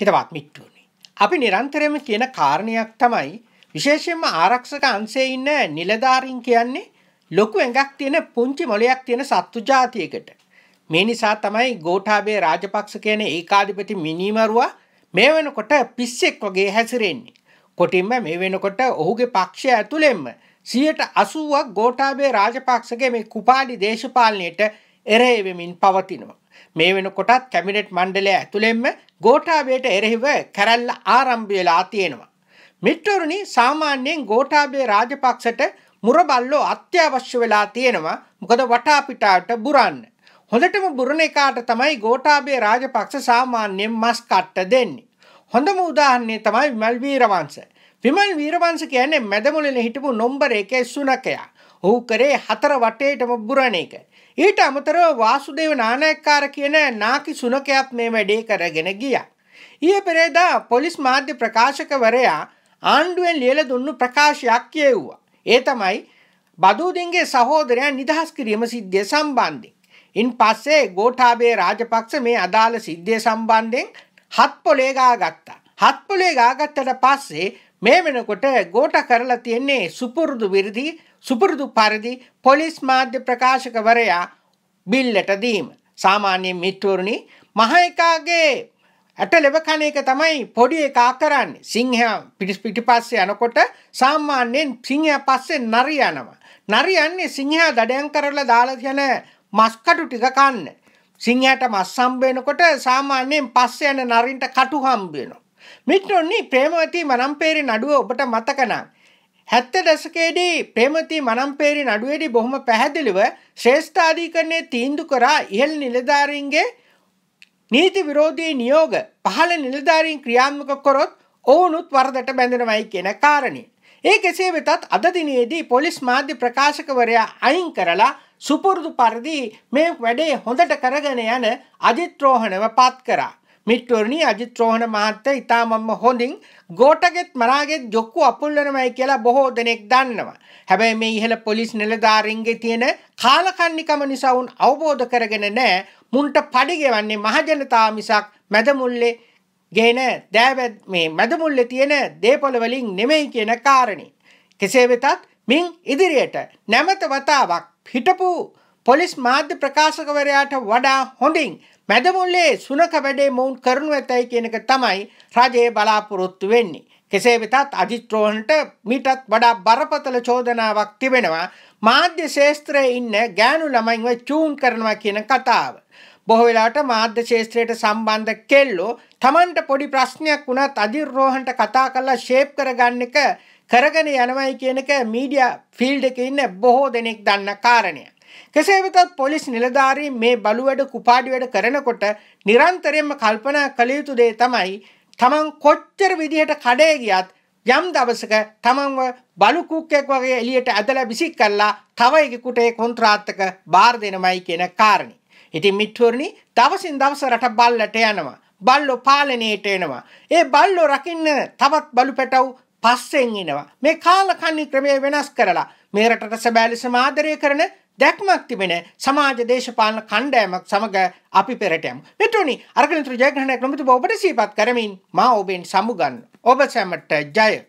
හිතවත් මිට්ටුවනි. අපි නිරන්තරයම කියන කාරණයක් තමයි විශේෂයෙන්ම ආරක්ෂක අන්සේ ඉන්න නිලධාරින් කියන්නේ ලොකු ඇඟක් තියෙන පුංචි මොලයක් තියෙන සත්තු ජාතියකට. මේ නිසා තමයි ගෝඨාභය රාජපක්ෂ කියන ඒකාධිපති මිනීමරුවා මේ වෙනකොට පිස්සෙක් වගේ හැසිරෙන්නේ. කොටින්ම මේ වෙනකොට ඔහුගේ පක්ෂය ඇතුළෙන්ම සියයට අසුවක් ගෝඨාභය රාජපක්ෂගේ මේ කුපාඩි දේශපාලනයට එරේ වෙමින් පවතිනවා. මේ වෙනකොටත් කැබිනට් මණ්ඩලය ඇතුළෙන්ම ගෝඨාභයට එරෙහිව කැරැල්ල ආරම්භ වෙලා තියෙනවා. මිත්‍රවරුනි සාමාන්‍යයෙන් ගෝඨාභය රාජපක්ෂට මුරබල්ලෝ අත්‍යවශ්‍ය වෙලා තියෙනවා. මොකද වටාපිටාට බුරන්න. හොඳටම බුරණ එකාට තමයි ගෝඨාභය රාජපක්ෂ සාමාන්‍යයෙන් මස් කට්ට දෙන්නේ. හොඳම උදාහරණය තමයි විමල් වීරවංශ. විමල් වීරවංශ කියන්නේ මැදමුලේ හිටපු නොම්බර එකේ සුනකයා. ඔහු කරේ හතර වටේටම බුරණ එක. ඊට අමතරව වාසුදේව නානායක්කාර කියන නාකි සුනකයත් මේ වැඩේ කරගෙන ගියා. ඊයේ පෙරේදා පොලිස් මාධ්‍ය ප්‍රකාශකවරයා ආණ්ඩුවෙන් ලියලා දුන්නු ප්‍රකාශයක් කියෙව්වා. ඒ තමයි බදූදින්ගේ සහෝදරයන් නිදහස් කිරීම සිද්ධිය සම්බන්ධයෙන්. ඉන් පස්සේ ගෝඨාභය රාජපක්ෂ මේ අදාළ සිද්ධිය සම්බන්ධයෙන් හත් පොලේ ගාගත්තා. හත් පොලේ ගාගත්තට පස්සේ මේ වෙනකොට ගෝට කරලා තියෙන්නේ සුපුරුදු විරිදි සුපුරුදු පරිදි පොලිස් මාධ්‍ය ප්‍රකාශකවරයා බිල්ලට දීම. සාමාන්‍ය මිත්වරුණි මහ එකාගේ ඇට ලෙව කන එක තමයි පොඩි එකා කරන්නේ. සිංහයා පිටිස් පිටිපස්සේ යනකොට සාමාන්‍යයෙන් සිංහයා පස්සේ නරි යනවා. නරි යන්නේ සිංහයා දඩයන් කරලා දාලා යන මස්කටු ටික කන්න. සිංහයාට මස් හම්බ වෙනකොට සාමාන්‍යයෙන් පස්සේ යන නරින්ට කටු හම්බ වෙනවා. මිත්‍රොන්නි ප්‍රේමවතී මනම්පේරි නඩුව ඔබට මතකනම් හැත්ත දශකයේදී ප්‍රේමවතී මනම්පේරි නඩුවේදී බොහොම පැහැදිලිව ශ්‍රේෂ්ඨාධිකරණය තීන්දු කරා ඉහළ නිලධාරීන්ගේ නීති විරෝධී නියෝග පහළ නිලධාරීන් ක්‍රියාත්මක කරොත් ඔවුනුත් වරදට බැඳෙනවයි කියන කාරණේ. ඒ කෙසේ වෙතත් අද දිනේදී පොලිස් මාධ්‍ය ප්‍රකාශකවරයා අයින් කරලා සුපුරුදු පරිදි මේ වැඩේ හොඳට කරගෙන යන අජිත් රෝහණව පත් කරා. මිත්වරණී අජිත් රෝහණ මහත්තයා ඉතාමම හොඳින් ගෝටගෙත් මරාගෙත් ජොක්කු අපුල් වෙනමයි කියලා බොහෝ දෙනෙක් දන්නවා. හැබැයි මේ ඉහළ පොලිස් නිලධාරීන්ගේ තියෙන කාලකන්නිකම නිසා උන් අවබෝධ කරගෙන නැහැ. මුන්ට පඩි ගෙවන්නේ මහජනතාව මිසක් මැදමුල්ලේ ගේන දෑවැද් මේ මැදමුල්ලේ තියෙන දේපොළ වලින් නෙමෙයි කියන කාරණේ. කෙසේ වෙතත් මින් ඉදිරියට නැමත වතාවක් හිටපු පොලිස් මාධ්‍ය ප්‍රකාශකවරයාට වඩා හොඳින් මැදමුල්ලේ සුනක වැඩේ මොවුන් කරනු ඇතැයි කියනක තමයි රජයේ බලාපොරොත්තු වෙන්නේ. කෙසේ වෙතත් අජිත්‍රෝහන්ට මීටත් වඩා බරපතල චෝදනාවක් තිබෙනවා මාධ්‍ය ශේස්ත්‍රයේ ඉන්න ගෑනු ළමයින්ව චූන් කරනවා කියන කතාව. බොහෝ වෙලාවට මාධ්‍ය ශේත්‍රයට සම්බන්ධ කෙල්ලෝ Tamanට පොඩි ප්‍රශ්නයක් වුණත් අජිත්‍රෝහන්ට කතා කරලා ෂේප් කරගන්න එක කරගෙන යනවයි කියනක මීඩියා ෆීල්ඩ් එකේ ඉන්න බොහෝ දෙනෙක් දන්න කාරණයක්. කෙසේ වෙතත් පොලිස් නිලධාරීන් මේ බලු වැඩ කුපාඩි වැඩ කරනකොට නිරන්තරයෙන්ම කල්පනා කළ යුතු දේ තමයි තමන් කොච්චර විදිහට කඩේ ගියත් යම් දවසක තමන්ව බලු කුක්කෙක් වගේ එළියට ඇදලා විසික් කළා තව එකෙකුට ඒ කොන්ත්‍රාත්තක බාර දෙනමයි කියන කාරණේ. ඉතින් මිත්වරණි දවසින් දවස රට බල්ලට යනවා. බල්ලෝ පාලනයට එනවා. ඒ බල්ලෝ රකින්න තවත් බලු පැටව් පස්සෙන් එනවා. මේ කාලකන්ණි ක්‍රමය වෙනස් කරලා මේ රටට සැබෑ ලෙසම ආදරය කරන දැක්මක් තිබෙන සමාජ දේශපාලන කණ්ඩායමක් සමග අපි පෙරට යමු. මෙතුණි අර්ගණිත්‍ර ජයග්‍රහණ ක්‍රමිත ඔබට සීපත් කරමින් මා ඔබෙන් සමුගන්න. ඔබ සැමට ජය.